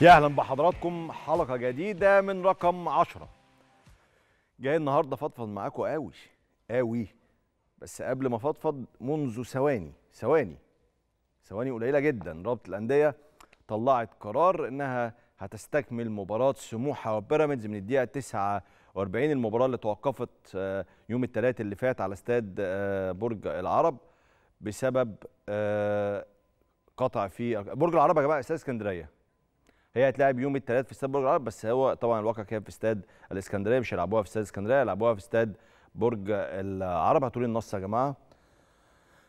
يا اهلا بحضراتكم حلقه جديده من رقم عشرة جاي النهارده فضفض معاكم قوي قوي بس قبل ما فضفض منذ ثواني ثواني ثواني قليله جدا رابطه الانديه طلعت قرار انها هتستكمل مباراه سموحه وبيراميدز من الدقيقه 49 المباراه اللي توقفت آه، يوم الثلاث اللي فات على استاد آه، برج العرب بسبب آه، قطع في برج العرب يا جماعه استاد اسكندريه هي هتلاعب يوم الثلاث في استاد برج العرب بس هو طبعا الواقع كان في استاد الاسكندريه مش هيلعبوها في استاد الاسكندريه هيلعبوها في استاد برج العرب هتقولي النص يا جماعه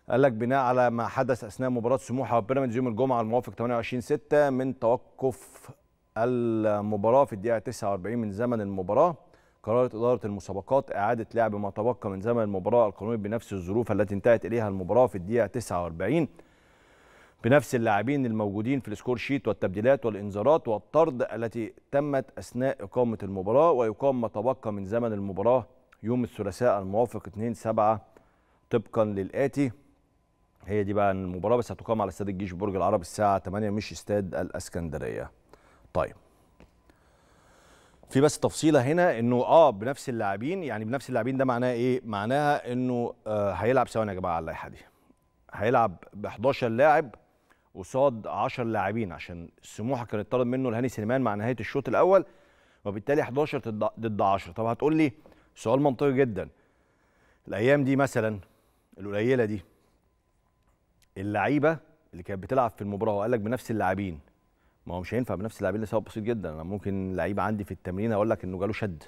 قال لك بناء على ما حدث اثناء مباراه سموحه وبيراميدز يوم الجمعه الموافق 28 6 من توقف المباراه في الدقيقه 49 من زمن المباراه قررت إدارة المسابقات إعادة لعب ما تبقى من زمن المباراة القانوني بنفس الظروف التي انتهت إليها المباراة في الدقيقة 49 بنفس اللاعبين الموجودين في السكور شيت والتبديلات والانذارات والطرد التي تمت اثناء اقامه المباراه ويقام ما تبقى من زمن المباراه يوم الثلاثاء الموافق 2 7 طبقا للاتي هي دي بقى المباراه بس هتقام على استاد الجيش برج العرب الساعه 8 مش استاد الاسكندريه طيب في بس تفصيله هنا انه اه بنفس اللاعبين يعني بنفس اللاعبين ده معناه ايه معناها انه آه هيلعب ثواني يا جماعه على اللائحه دي هيلعب ب 11 لاعب قصاد 10 لاعبين عشان سموحه كان اتطرد منه لهاني سليمان مع نهايه الشوط الاول وبالتالي 11 ضد 10 طب هتقول لي سؤال منطقي جدا الايام دي مثلا القليله دي اللعيبه اللي كانت بتلعب في المباراه وقال لك بنفس اللاعبين ما هو مش هينفع بنفس اللاعبين لسبب بسيط جدا انا ممكن لعيب عندي في التمرين اقول لك انه جاله شد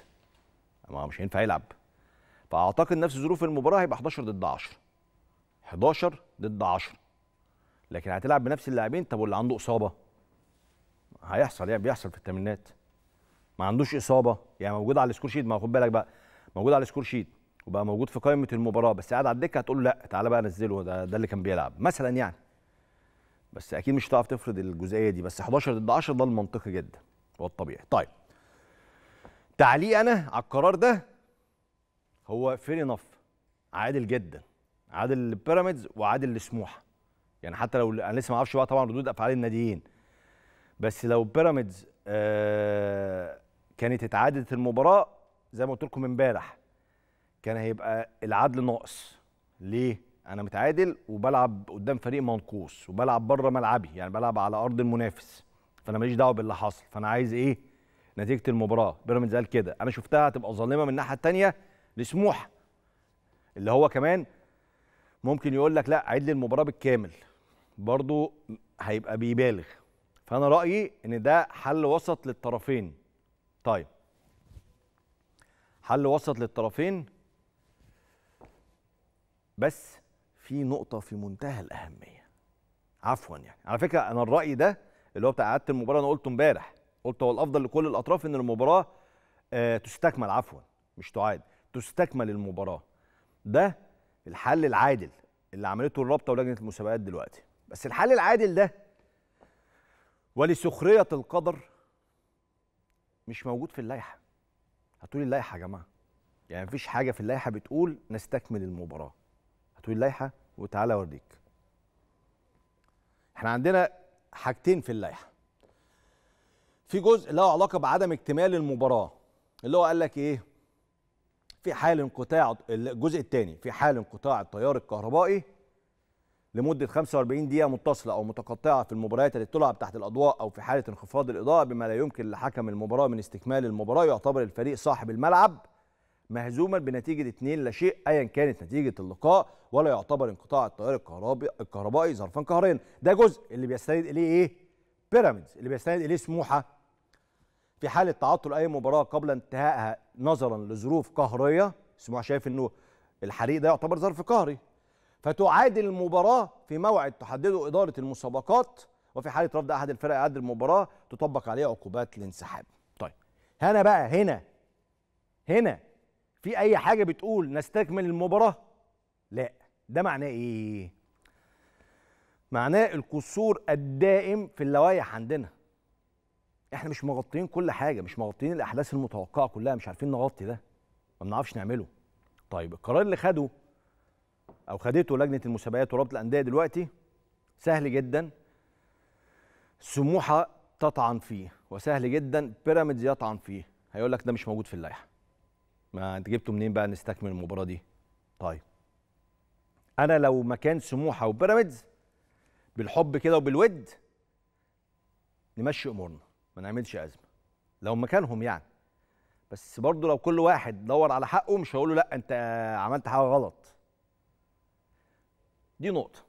ما هو مش هينفع يلعب فاعتقد نفس ظروف المباراه هيبقى 11 ضد 10 11 ضد 10 لكن هتلعب بنفس اللاعبين طب واللي عنده اصابه هيحصل يعني بيحصل في التمرينات ما عندوش اصابه يعني موجود على السكور شيت ما خد بالك بقى موجود على السكور شيت وبقى موجود في قائمه المباراه بس قاعد على الدكه هتقول له لا تعالى بقى نزله ده, ده اللي كان بيلعب مثلا يعني بس اكيد مش هتعرف تفرض الجزئيه دي بس 11 ضد 10 ده المنطقي جدا والطبيعي طيب تعليق انا على القرار ده هو فير نف عادل جدا عادل للبيراميدز وعادل لسموحه يعني حتى لو انا لسه ما اعرفش بقى طبعا ردود افعال الناديين بس لو بيراميدز آه، كانت اتعادلت المباراه زي ما قلت لكم امبارح كان هيبقى العدل ناقص ليه انا متعادل وبلعب قدام فريق منقوص وبلعب بره ملعبي يعني بلعب على ارض المنافس فانا ماليش دعوه باللي حصل فانا عايز ايه نتيجه المباراه بيراميدز قال كده انا شفتها هتبقى ظالمه من الناحيه الثانيه لسموح اللي هو كمان ممكن يقول لك لا عيد لي المباراه بالكامل برضو هيبقى بيبالغ فانا رايي ان ده حل وسط للطرفين طيب حل وسط للطرفين بس في نقطه في منتهى الاهميه عفوا يعني على فكره انا الراي ده اللي هو بتاع اعاده المباراه انا قلته امبارح قلت هو الافضل لكل الاطراف ان المباراه آه تستكمل عفوا مش تعاد تستكمل المباراه ده الحل العادل اللي عملته الرابطه ولجنه المسابقات دلوقتي بس الحل العادل ده ولسخريه القدر مش موجود في اللائحه هتقولي اللائحه يا جماعه يعني مفيش حاجه في اللائحه بتقول نستكمل المباراه هتقولي اللائحه وتعالى اوريك احنا عندنا حاجتين في اللائحه في جزء له علاقه بعدم اكتمال المباراه اللي هو قال لك ايه في حال انقطاع الجزء الثاني في حال انقطاع التيار الكهربائي لمدة 45 دقيقة متصلة أو متقطعة في المباريات التي تلعب تحت الأضواء أو في حالة انخفاض الإضاءة بما لا يمكن لحكم المباراة من استكمال المباراة يعتبر الفريق صاحب الملعب مهزوما بنتيجة 2 لا شيء أيا كانت نتيجة اللقاء ولا يعتبر انقطاع التيار الكهربائي الكهربائي ظرفا قهريا ده جزء اللي بيستند إليه إيه؟ بيراميدز اللي بيستند إليه سموحة في حاله تعطل اي مباراه قبل انتهائها نظرا لظروف قهريه سموح شايف انه الحريق ده يعتبر ظرف قهري فتعادل المباراه في موعد تحدده اداره المسابقات وفي حاله رفض احد الفرق يعاد المباراه تطبق عليه عقوبات الانسحاب طيب هنا بقى هنا هنا في اي حاجه بتقول نستكمل المباراه لا ده معناه ايه معناه القصور الدائم في اللوائح عندنا احنا مش مغطيين كل حاجه مش مغطيين الاحداث المتوقعه كلها مش عارفين نغطي ده ما بنعرفش نعمله طيب القرار اللي خده او خدته لجنه المسابقات ورابطه الانديه دلوقتي سهل جدا سموحه تطعن فيه وسهل جدا بيراميدز يطعن فيه هيقول لك ده مش موجود في اللائحه ما انت جبته منين بقى نستكمل المباراه دي طيب انا لو مكان سموحه وبيراميدز بالحب كده وبالود نمشي امورنا ما نعملش ازمه لو مكانهم يعني بس برضه لو كل واحد دور على حقه مش هقوله لا انت عملت حاجه غلط دي نقطه